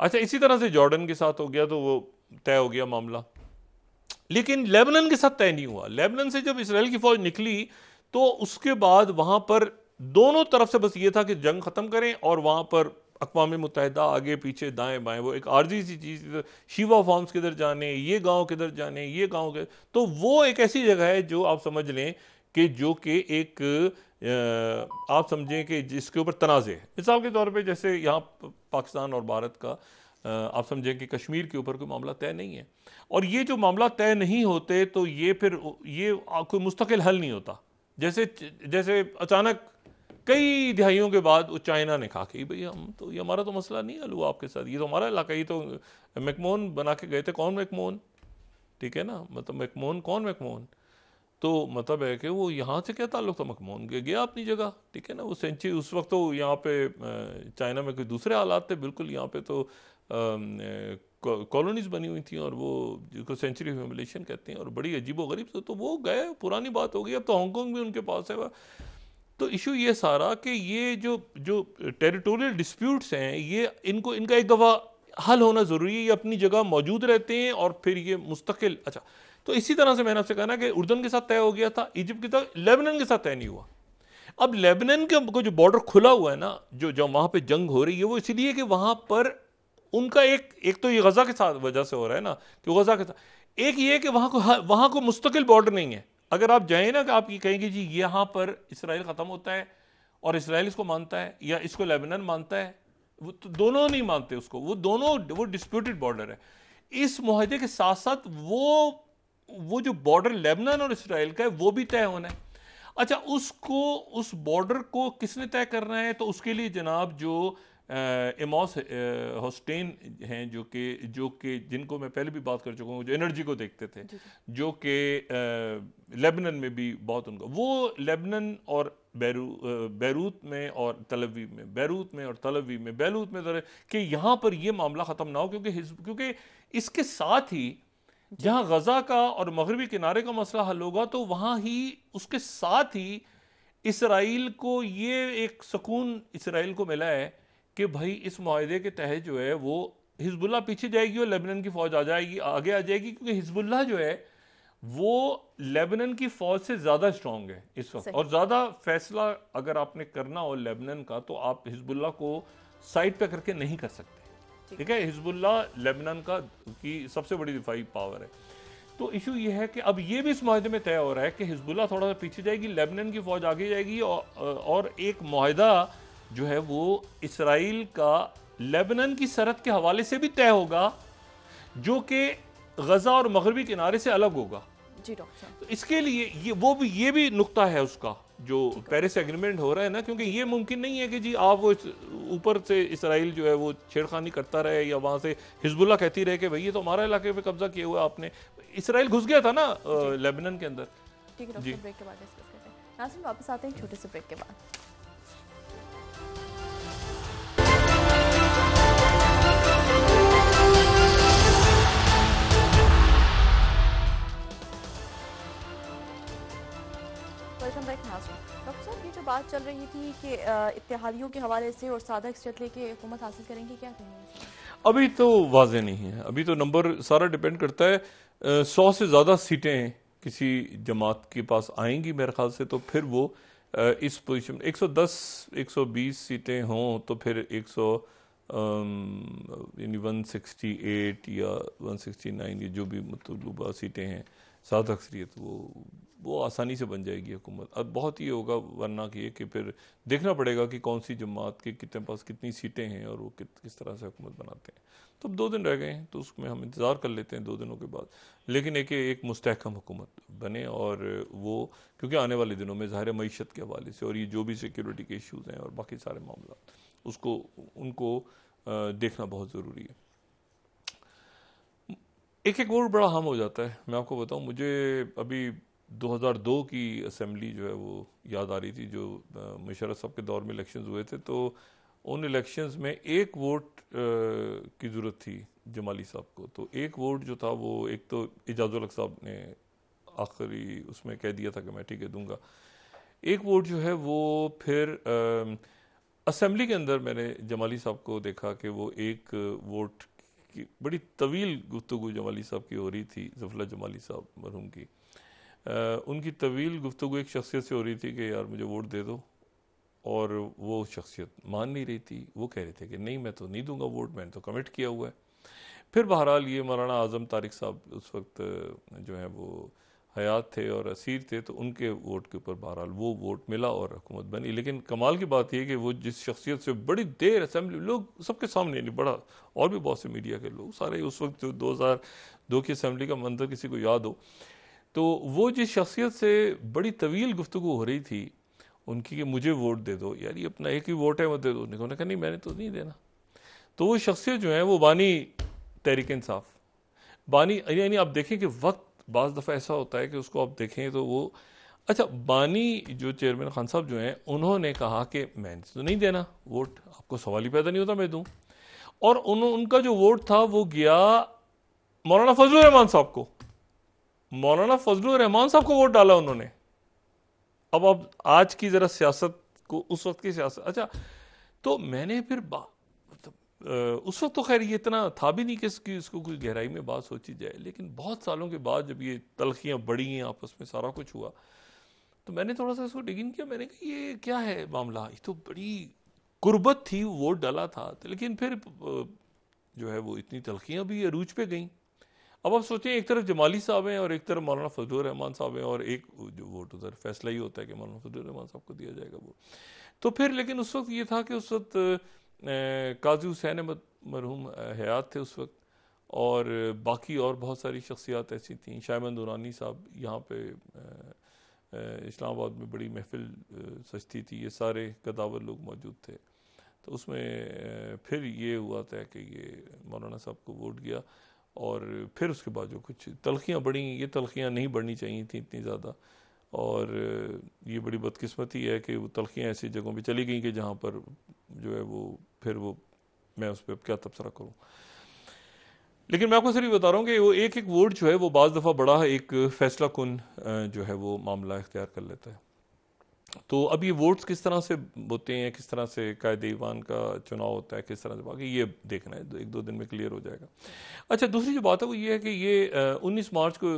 अच्छा इसी तरह से जॉर्डन के साथ हो गया तो वो तय हो गया मामला लेकिन लेबनन के साथ तय नहीं हुआ लेबनन से जब इसराइल की फ़ौज निकली तो उसके बाद वहाँ पर दोनों तरफ से बस ये था कि जंग ख़त्म करें और वहाँ पर अकवा मुतहदा आगे पीछे दाएं बाएं वो एक आर्जी सी चीज़ शिवा फार्म्स किधर जाने ये गांव किधर जाने ये गांव के तो वो एक ऐसी जगह है जो आप समझ लें कि जो कि एक आप समझें कि जिसके ऊपर तनाज़े है मिसाल के तौर पर जैसे यहाँ पाकिस्तान और भारत का आप समझें कि कश्मीर के ऊपर कोई मामला तय नहीं है और ये जो मामला तय नहीं होते तो ये फिर ये कोई मुस्तकिल हल नहीं होता जैसे जैसे अचानक कई दिहाइयों के बाद वो चाइना ने कहा कि भाई हम तो ये हमारा तो मसला नहीं हल हुआ आपके साथ ये तो हमारा इलाका ये तो मैकमोहन बना के गए थे कौन मैकमोहन ठीक है ना मतलब मैकमोहन कौन मैकमोहन तो मतलब है कि वो यहाँ से क्या ताल्लुक था मकमून के गया अपनी जगह ठीक है ना वो सेंचुरी उस वक्त तो यहाँ पे चाइना में कोई दूसरे हालात थे बिल्कुल यहाँ पे तो कॉलोनीज बनी हुई थी और वो जिसको सेंचुरी फॉर्मुलेशन कहते हैं और बड़ी अजीबो गरीब से तो वो गए पुरानी बात हो गई अब तो हांगकॉन्ग भी उनके पास है वह तो इशू ये सारा कि ये जो जो टेरिटोरियल डिस्प्यूट्स हैं ये इनको इनका एक दफ़ा हल होना ज़रूरी है ये अपनी जगह मौजूद रहते हैं और फिर ये मुस्तकिल अच्छा तो इसी तरह से मैंने आपसे कहा ना कि उर्दन के साथ तय हो गया था इजिप्ट के साथ लेबनन के साथ तय नहीं हुआ अब लेबनन का जो बॉर्डर खुला हुआ है ना जो जो वहाँ पे जंग हो रही है वो इसलिए कि वहाँ पर उनका एक एक तो ये गज़ा के साथ वजह से हो रहा है ना कि गज़ा के साथ एक ये कि वहाँ को वहाँ को मुस्तकिल बॉर्डर नहीं है अगर आप जाएँ ना कि आप ये कहेंगे जी यहाँ पर इसराइल ख़त्म होता है और इसराइल इसको मानता है या इसको लेबनन मानता है वो तो दोनों नहीं मानते उसको वो दोनों वो डिस्प्यूटेड बॉर्डर है इस माहे के साथ साथ वो वो जो बॉर्डर लेबनान और इसराइल का है वो भी तय होना है अच्छा उसको उस बॉर्डर को किसने तय करना है तो उसके लिए जनाब जो एमोस होस्टेन हैं जो कि जो कि जिनको मैं पहले भी बात कर चुका हूँ जो एनर्जी को देखते थे जो कि लेबनन में भी बहुत उनका वो लेबनन और बैरू बैरूत में और तलवी में बैरूत में और तलवी में बैलूत में कि यहाँ पर ये मामला ख़त्म ना हो क्योंकि क्योंकि इसके साथ ही जहां गजा का और मगरबी किनारे का मसला हल होगा तो वहां ही उसके साथ ही इसराइल को ये एक सुकून इसराइल को मिला है कि भाई इस माहे के तहत जो है वो हिजबुल्ला पीछे जाएगी और लेबनन की फ़ौज आ जाएगी आगे आ जाएगी क्योंकि हिजबुल्ला जो है वो लेबनन की फ़ौज से ज़्यादा स्ट्रॉन्ग है इस वक्त और ज़्यादा फैसला अगर आपने करना हो लेबनन का तो आप हिजबुल्ला को साइड पे करके नहीं कर सकते ठीक है हिजबुल्ला लेबनान का की सबसे बड़ी दिफाई पावर है तो इशू ये है कि अब ये भी इस माहे में तय हो रहा है कि हिजबुल्ला थोड़ा सा पीछे जाएगी लेबनान की फ़ौज आगे जाएगी और, एक माहदा जो है वो इसराइल का लेबनान की सरहद के हवाले से भी तय होगा जो कि गज़ा और मगरबी किनारे से अलग होगा जी डॉक्टर तो इसके लिए ये वो भी ये भी नुकता है उसका जो पेरिस एग्रीमेंट हो रहा है ना क्योंकि ये मुमकिन नहीं है कि जी आप वो ऊपर से इसराइल जो है वो छेड़खानी करता रहे या वहाँ से हिजबुल्ला कहती रहे कि भाई ये तो हमारा इलाके पे कब्जा किया हुआ आपने इसराइल घुस गया था ना लेबनन के अंदर ठीक है ब्रेक के बाद वापस आते हैं छोटे से ब्रेक के बाद चल रही थी कि इतिहादियों के हवाले से और सादा एक्सचेट लेके हुकूमत हासिल करेंगे क्या कहेंगे अभी तो वाजे नहीं है अभी तो नंबर सारा डिपेंड करता है सौ से ज़्यादा सीटें किसी जमात के पास आएंगी मेरे ख्याल से तो फिर वो इस पोजीशन में 110 120 सीटें हों तो फिर 100 यानी 168 या 169 ये जो भी मतलूबा सीटें हैं साथ अक्सरियत वो वो आसानी से बन जाएगी हुकूमत अब बहुत ही होगा वरना कि कि फिर देखना पड़ेगा कि कौन सी जमात के कितने पास कितनी सीटें हैं और वो कित किस तरह से हुकूमत बनाते हैं तो अब दो दिन रह गए हैं तो उसमें हम इंतज़ार कर लेते हैं दो दिनों के बाद लेकिन एक एक मुस्तकम हुकूमत बने और वो क्योंकि आने वाले दिनों में ज़ाहिर मीशत के हवाले से और ये जो भी सिक्योरिटी के इशूज़ हैं और बाकी सारे मामला उसको उनको देखना बहुत ज़रूरी है एक एक और बड़ा हम हो जाता है मैं आपको बताऊं मुझे अभी 2002 की असम्बली जो है वो याद आ रही थी जो मुशरफ साहब के दौर में इलेक्शन हुए थे तो उन इलेक्शंस में एक वोट की ज़रूरत थी जमाली साहब को तो एक वोट जो था वो एक तो एजाजुलक साहब ने आखिरी उसमें कह दिया था कि मैं ठीक है दूंगा एक वोट जो है वो फिर असम्बली के अंदर मैंने जमाली साहब को देखा कि वो एक वोट कि बड़ी तवील गुफ्तु जमाली साहब की हो रही थी जफला जमाली साहब मरहूम की आ, उनकी तवील गुफ्तु एक शख्सियत से हो रही थी कि यार मुझे वोट दे दो और वो शख्सियत मान नहीं रही थी वो कह रहे थे कि नहीं मैं तो नहीं दूंगा वोट मैंने तो कमिट किया हुआ है फिर बहरहाल ये मौलाना आज़म तारिक साहब उस वक्त जो है वो हयात थे और असीर थे तो उनके वोट के ऊपर बहरहाल वो वोट मिला और हुकूमत बनी लेकिन कमाल की बात यह कि वो जिस शख्सियत से बड़ी देर असम्बली लोग सबके सामने नहीं बड़ा और भी बहुत से मीडिया के लोग सारे उस वक्त जो दो हज़ार दो की असम्बली का मंजर किसी को याद हो तो वो जिस शख्सियत से बड़ी तवील गुफ्तु हो रही थी उनकी कि मुझे वोट दे दो यार ये अपना एक ही वोट है वो दे दो उन्होंने कहा नहीं मैंने तो नहीं देना तो वो शख्सियत जो है वो बानी तहरीक इंसाफ बानी यानी आप देखें कि वक्त बज़ दफ़ा ऐसा होता है कि उसको आप देखें तो वो अच्छा बानी जो चेयरमैन खान साहब जो हैं उन्होंने कहा कि मैंने तो नहीं देना वोट आपको सवाल ही पैदा नहीं होता मैं दूँ और उन, उनका जो वोट था वो गया मौलाना फजल रहमान साहब को मौलाना फजल रहमान साहब को वोट डाला उन्होंने अब अब आज की ज़रा सियासत को उस वक्त की सियासत अच्छा तो मैंने फिर उस वक्त तो खैर ये इतना था भी नहीं कि इसकी इसको कोई गहराई में बात सोची जाए लेकिन बहुत सालों के बाद जब ये तलखियाँ बढ़ी हैं आपस में सारा कुछ हुआ तो मैंने थोड़ा सा इसको डिगिन किया मैंने कहा ये क्या है मामला ये तो बड़ी कुर्बत थी वोट डाला था तो लेकिन फिर जो है वो इतनी तलखियाँ भी अरूज पे गई अब आप सोचें एक तरफ जमाली साहब हैं और एक तरफ मौलाना फजल रहमान साहब हैं और एक जो वोट उधर फैसला ही होता है कि मौलाना फजल रहमान साहब को दिया जाएगा वो तो फिर लेकिन उस वक्त ये था कि उस वक्त काजी हुसैन अहमद मरहूम हयात थे उस वक्त और बाकी और बहुत सारी शख्सियात ऐसी थी शाह दुरानी साहब यहाँ पे इस्लामाबाद में बड़ी महफिल सजती थी ये सारे कदावर लोग मौजूद थे तो उसमें फिर ये हुआ था कि ये मौलाना साहब को वोट गया और फिर उसके बाद जो कुछ तलखियाँ बढ़ी ये तलखियाँ नहीं बढ़नी चाहिए थी इतनी ज़्यादा और ये बड़ी बदकस्मती है कि वो तलखियाँ ऐसी जगहों पर चली गई कि जहाँ पर जो है वो फिर वो मैं उस पर क्या तबसरा करूँ लेकिन मैं आपको सिर्फ बता रहा हूँ कि वो एक एक वर्ड जो है वो बज़ दफ़ा बड़ा एक फ़ैसला कन जो है वो मामला इख्तियार कर लेता है तो अब ये वोट्स किस तरह से होते हैं किस तरह से कायदे ईवान का चुनाव होता है किस तरह से बाकी ये देखना है एक दो दिन में क्लियर हो जाएगा अच्छा दूसरी जो बात है वो ये है कि ये उन्नीस मार्च को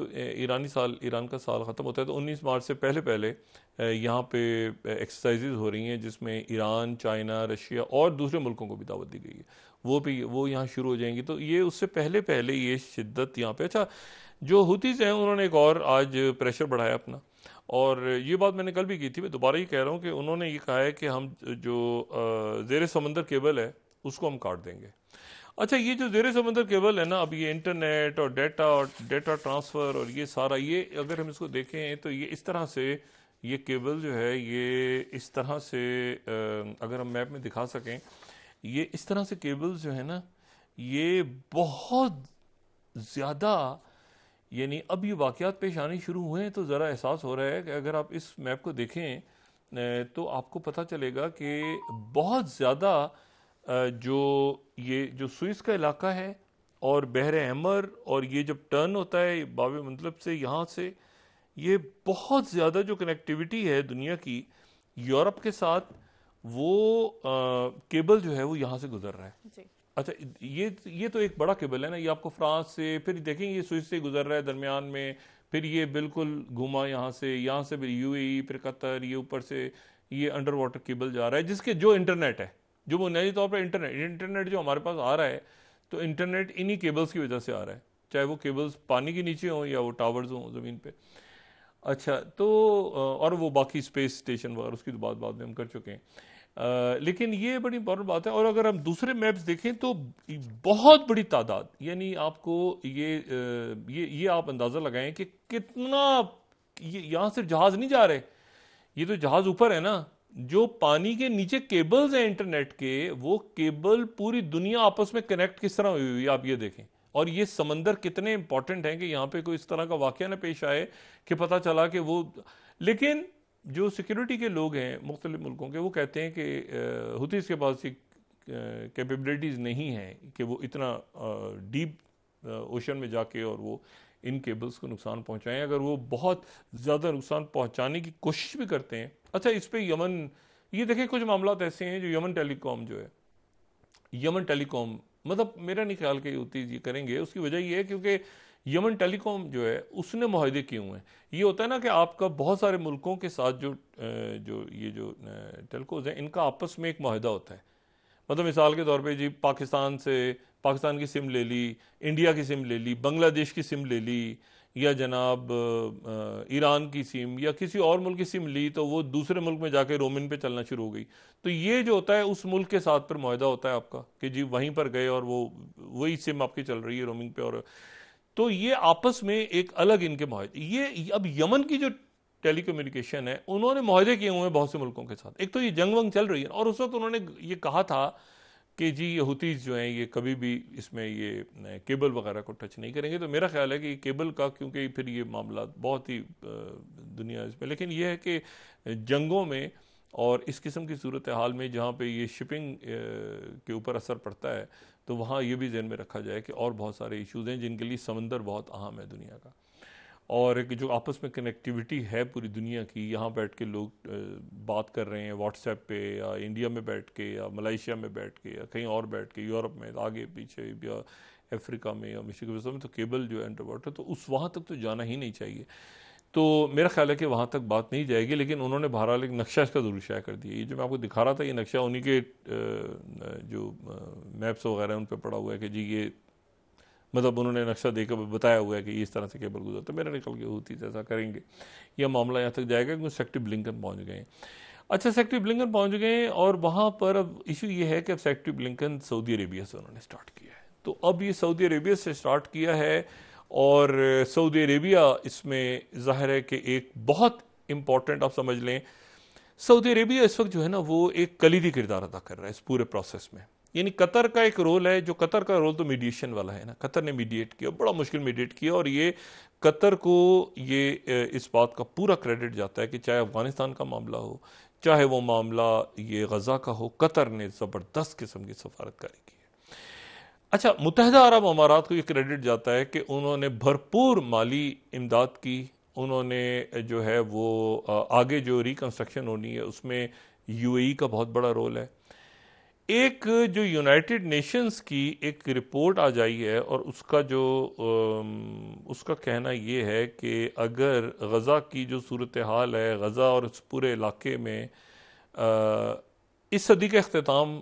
ईरानी साल ईरान का साल ख़त्म होता है तो उन्नीस मार्च से पहले पहले यहाँ पे एक्सरसाइजेज हो रही हैं जिसमें ईरान चाइना रशिया और दूसरे मुल्कों को भी दावत दी गई है वो भी वो यहाँ शुरू हो जाएंगी तो ये उससे पहले पहले ये शिद्दत यहाँ पे अच्छा जो हुतीज़ हैं उन्होंने एक और आज प्रेशर बढ़ाया अपना और ये बात मैंने कल भी की थी मैं दोबारा ही कह रहा हूँ कि उन्होंने ये कहा है कि हम जो जेर समंदर केबल है उसको हम काट देंगे अच्छा ये जो जेर समंदर केबल है ना अब ये इंटरनेट और डेटा और डेटा ट्रांसफ़र और ये सारा ये अगर हम इसको देखें तो ये इस तरह से ये केबल जो है ये इस तरह से अगर हम मैप में दिखा सकें ये इस तरह से केबल्स जो है ना ये बहुत ज़्यादा यानी अब ये वाक़ पेश आने शुरू हुए हैं तो ज़रा एहसास हो रहा है कि अगर आप इस मैप को देखें तो आपको पता चलेगा कि बहुत ज़्यादा जो ये जो स्विस का इलाका है और बहर अहमर और ये जब टर्न होता है बाब मतलब से यहाँ से ये बहुत ज़्यादा जो कनेक्टिविटी है दुनिया की यूरोप के साथ वो आ, केबल जो है वो यहाँ से गुजर रहा है अच्छा ये ये तो एक बड़ा केबल है ना ये आपको फ्रांस से फिर देखें ये स्विच से गुजर रहा है दरमियान में फिर ये बिल्कुल घुमा यहाँ से यहाँ से फिर ए e, फिर कतर ये ऊपर से ये अंडर वाटर केबल जा रहा है जिसके जो इंटरनेट है जो बुनियादी तौर पर इंटरनेट इंटरनेट जो हमारे पास आ रहा है तो इंटरनेट इन्हीं केबल्स की वजह से आ रहा है चाहे वो केबल्स पानी के नीचे हों या वो टावर्स हों ज़मीन पर अच्छा तो और वो बाकी स्पेस स्टेशन वगैरह उसकी तो बात बाद में हम कर चुके हैं आ, लेकिन ये बड़ी इंपॉर्टेंट बात है और अगर हम दूसरे मैप्स देखें तो बहुत बड़ी तादाद यानी आपको ये ये ये आप अंदाज़ा लगाएं कि कितना ये यहाँ सिर्फ जहाज़ नहीं जा रहे ये तो जहाज़ ऊपर है ना जो पानी के नीचे केबल्स हैं इंटरनेट के वो केबल पूरी दुनिया आपस में कनेक्ट किस तरह हुई हुई आप ये देखें और ये समंदर कितने इंपॉर्टेंट हैं कि यहाँ पे कोई इस तरह का वाक्य ना पेश आए कि पता चला कि वो लेकिन जो सिक्योरिटी के लोग हैं मुख्तलि मुल्कों के वो कहते हैं कि हुतीस के पास एक कैपेबिलिटीज़ नहीं हैं कि वो इतना डीप ओशन में जाके और वो इन केबल्स को नुकसान पहुंचाएं अगर वो बहुत ज़्यादा नुकसान पहुंचाने की कोशिश भी करते हैं अच्छा इस पर यमन ये देखें कुछ मामला ऐसे हैं जो यमन टेलीकॉम जो है यमन टेलीकॉम मतलब मेरा नहीं ख्याल कि होती ये करेंगे उसकी वजह ये है क्योंकि यमन टेलीकॉम जो है उसने माहदे किए हुए हैं ये होता है ना कि आपका बहुत सारे मुल्कों के साथ जो जो ये जो टेलकोज हैं इनका आपस में एक माहदा होता है मतलब मिसाल के तौर पे जी पाकिस्तान से पाकिस्तान की सिम ले ली इंडिया की सिम ले ली बांग्लादेश की सिम ले ली या जनाब ईरान की सिम या किसी और मुल्क की सिम ली तो वो दूसरे मुल्क में जाके रोमिन पे चलना शुरू हो गई तो ये जो होता है उस मुल्क के साथ पर माहदा होता है आपका कि जी वहीं पर गए और वो वही सिम आपकी चल रही है रोमिन पे और तो ये आपस में एक अलग इनके माहदे ये अब यमन की जो टेलीकम्युनिकेशन है उन्होंने माहदे किए हुए हैं बहुत से मुल्कों के साथ एक तो ये जंग वंग चल रही है और उस वक्त उन्होंने ये कहा था कि जी ये हुतीज जो हैं ये कभी भी इसमें ये केबल वगैरह को टच नहीं करेंगे तो मेरा ख्याल है कि केबल का क्योंकि फिर ये मामला बहुत ही दुनिया इसमें लेकिन यह है कि जंगों में और इस किस्म की सूरत हाल में जहाँ पे ये शिपिंग के ऊपर असर पड़ता है तो वहाँ ये भी जहन में रखा जाए कि और बहुत सारे इश्यूज़ हैं जिनके लिए समंदर बहुत अहम है दुनिया का और एक जो आपस में कनेक्टिविटी है पूरी दुनिया की यहाँ बैठ के लोग बात कर रहे हैं व्हाट्सएप पे या इंडिया में बैठ के या मलेशिया में बैठ के या कहीं और बैठ के यूरोप में आगे पीछे या अफ्रीका में या मिशिक में तो केबल जो है अंडर वाटर तो उस वहाँ तक तो जाना ही नहीं चाहिए तो मेरा ख्याल है कि वहाँ तक बात नहीं जाएगी लेकिन उन्होंने बहरहाल एक नक्शा इसका ज़रूर शायद कर दिया ये जो मैं आपको दिखा रहा था ये नक्शा उन्हीं के जो मैप्स वगैरह उन पर पड़ा हुआ है कि जी ये मतलब उन्होंने नक्शा देकर बताया हुआ है कि इस तरह से केबल गुजरता है तो मेरा निकल के होती ऐसा करेंगे यह मामला यहाँ तक जाएगा क्योंकि सेक्टिव ब्लिंकन पहुँच गए हैं अच्छा सेक्टिव ब्लिंकन पहुँच गए और वहाँ पर अब इशू ये है कि अब सेक्टिव ब्लिंकन सऊदी अरेबिया से उन्होंने स्टार्ट किया है तो अब ये सऊदी अरेबिया से स्टार्ट किया है और सऊदी अरेबिया इसमें ज़ाहिर है कि एक बहुत इम्पॉर्टेंट आप समझ लें सऊदी अरेबिया इस वक्त जो है ना वो एक कलीदी किरदार अदा कर रहा है इस पूरे प्रोसेस में यानी कतर का एक रोल है जो कतर का रोल तो मीडिएशन वाला है ना कतर ने मीडिएट किया बड़ा मुश्किल मीडिएट किया और ये कतर को ये इस बात का पूरा क्रेडिट जाता है कि चाहे अफ़गानिस्तान का मामला हो चाहे वो मामला ये गज़ा का हो कतर ने ज़बरदस्त किस्म की सफारतकारी अच्छा मुतहदा अरब अमारात को ये क्रेडिट जाता है कि उन्होंने भरपूर माली इमदाद की उन्होंने जो है वो आगे जो रिकन्स्ट्रक्शन होनी है उसमें यूएई e का बहुत बड़ा रोल है एक जो यूनाइटेड नेशंस की एक रिपोर्ट आ जाई है और उसका जो उसका कहना ये है कि अगर गज़ा की जो सूरत हाल है गज़ा और इस पूरे इलाके में इस सदी का अख्ताम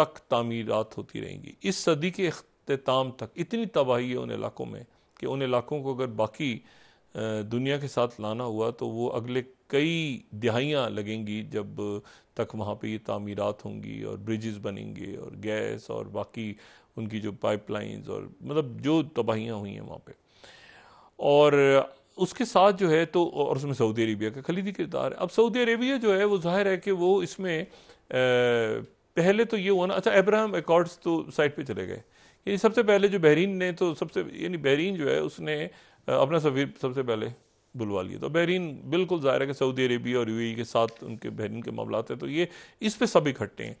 तक तमीरत होती रहेंगी इस सदी के अख्ताम तक इतनी तबाही है उन इलाकों में कि उन इलाकों को अगर बाकी दुनिया के साथ लाना हुआ तो वो अगले कई दहाइयाँ लगेंगी जब तक वहाँ पे ये तमीरत होंगी और ब्रिजेस बनेंगे और गैस और बाकी उनकी जो पाइपलाइंस और मतलब जो तबाहियाँ हुई हैं वहाँ पे और उसके साथ जो है तो और उसमें सऊदी अरेबिया का खलीदी किरदार है अब सऊदी अरेबिया जो है वो जाहिर है कि वो इसमें पहले तो ये हुआ ना अच्छा एब्राहम एकॉर्ड्स तो साइड पे चले गए ये सबसे पहले जो बहरीन ने तो सबसे यानी बहरीन जो है उसने अपना सफीर सबसे पहले बुलवा लिया तो बहरीन बिल्कुल ज़ाहिर है कि सऊदी अरेबिया और यू के साथ उनके बहरीन के मामला हैं तो ये इस पर सब इकट्ठे हैं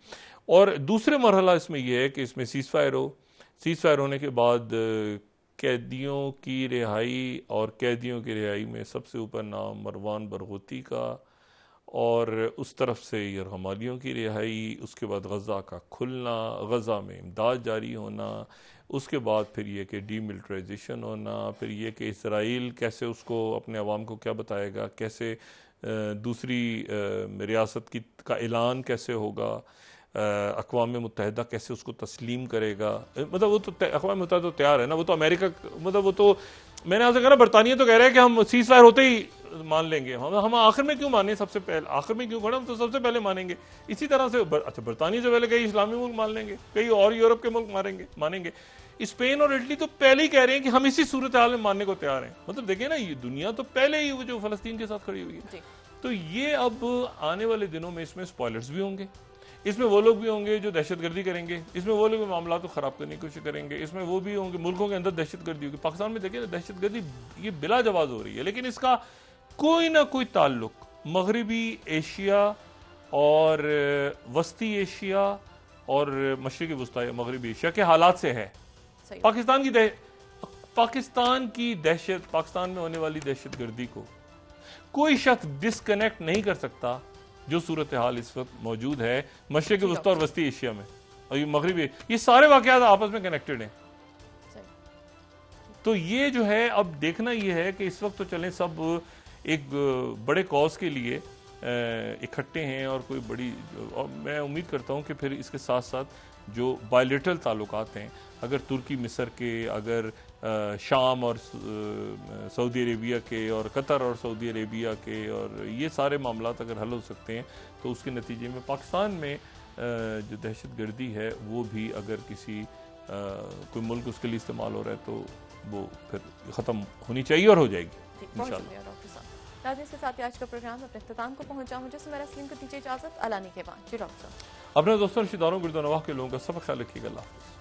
और दूसरे मरहला इसमें यह है कि इसमें सीज़ फायर हो सीज़ फायर होने के बाद कैदियों की रिहाई और कैदियों की रिहाई में सबसे ऊपर नाम मरवान बरहोती का और उस तरफ से यरहमालियों की रिहाई उसके बाद गज़ा का खुलना गज़ा में इमदाद जारी होना उसके बाद फिर यह कि डीमिल्ट्राइजेशन होना फिर यह कि इसराइल कैसे उसको अपने आवाम को क्या बताएगा कैसे दूसरी रियासत की का ऐलान कैसे होगा अकवा मुतहद कैसे उसको तस्लीम करेगा मतलब वो तो अकवा मुतहद तो तैयार है ना वो तो अमेरिका मतलब वो तो मैंने आपसे कहा ना बरतानिया तो कह रहे हैं कि हम सीज फायर होते ही मान लेंगे हम हम आखिर में क्यों माने सबसे पहले आखिर में क्यों खड़े हम तो सबसे पहले मानेंगे इसी तरह से बर, अच्छा बरतानिया से पहले कई इस्लामी मुल्क मान लेंगे कई और यूरोप के मुल्क मारेंगे मानेंगे स्पेन और इटली तो पहले ही कह रहे हैं कि हम इसी सूरत हाल में मानने को तैयार हैं मतलब देखिए ना ये दुनिया तो पहले ही जो फलस्तीन के साथ खड़ी हुई है तो ये अब आने वाले दिनों में इसमें स्पॉयलर्स भी होंगे इसमें वो लोग भी होंगे जो दहशत गर्दी करेंगे इसमें वो लोग भी मामला को ख़राब करने की कोशिश करेंगे इसमें वो भी होंगे मुल्कों के अंदर दहशत गर्दी होगी पाकिस्तान में देखिए दहशत गर्दी ये बिला जवाब हो रही है लेकिन इसका कोई ना कोई ताल्लुक मगरबी एशिया और वस्ती एशिया और मशरक वस्ती मगरबी एशिया के हालात से है पाकिस्तान की दह, पाकिस्तान की दहशत पाकिस्तान में होने वाली दहशत गर्दी को कोई शख्स डिसकनेक्ट नहीं कर सकता जो सूरत हाल इस वक्त मौजूद है मशरक वस्ती और वस्ती एशिया में और ये मगरबी ये सारे वाक़ आपस में कनेक्टेड हैं तो ये जो है अब देखना ये है कि इस वक्त तो चलें सब एक बड़े कॉज के लिए इकट्ठे हैं और कोई बड़ी और मैं उम्मीद करता हूँ कि फिर इसके साथ साथ जो बायोलिटल ताल्लुक हैं अगर तुर्की मिसर के अगर शाम और सऊदी अरेबिया के और कतर और सऊदी अरेबिया के और ये सारे मामला अगर हल हो सकते हैं तो उसके नतीजे में पाकिस्तान में जो दहशत गर्दी है वो भी अगर किसी कोई मुल्क उसके लिए इस्तेमाल हो रहा है तो वो फिर ख़त्म होनी चाहिए और हो जाएगी अपने को पहुंचा मुझे अपने दोस्तों रिश्तेदारों गुरदोनवाह के लोगों का सबक ख्याल रखिएगा